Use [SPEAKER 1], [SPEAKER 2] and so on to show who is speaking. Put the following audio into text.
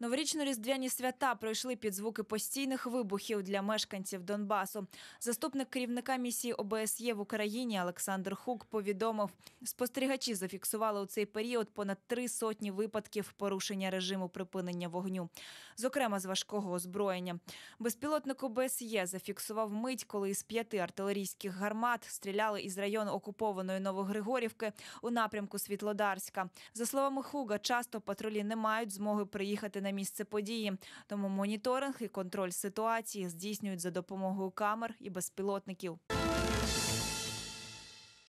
[SPEAKER 1] Новорічно-різдвяні свята пройшли під звуки постійних вибухів для мешканців Донбасу. Заступник керівника місії ОБСЄ в Україні Олександр Хук повідомив, спостерігачі зафіксували у цей період понад три сотні випадків порушення режиму припинення вогню, зокрема з важкого озброєння. Безпілотник ОБСЄ зафіксував мить, коли із п'яти артилерійських гармат стріляли із району окупованої Новогригорівки у напрямку Світлодарська. За словами Хуга, часто патрулі не мають змоги приїхати на на місце події. Тому моніторинг і контроль ситуації здійснюють за допомогою камер і безпілотників.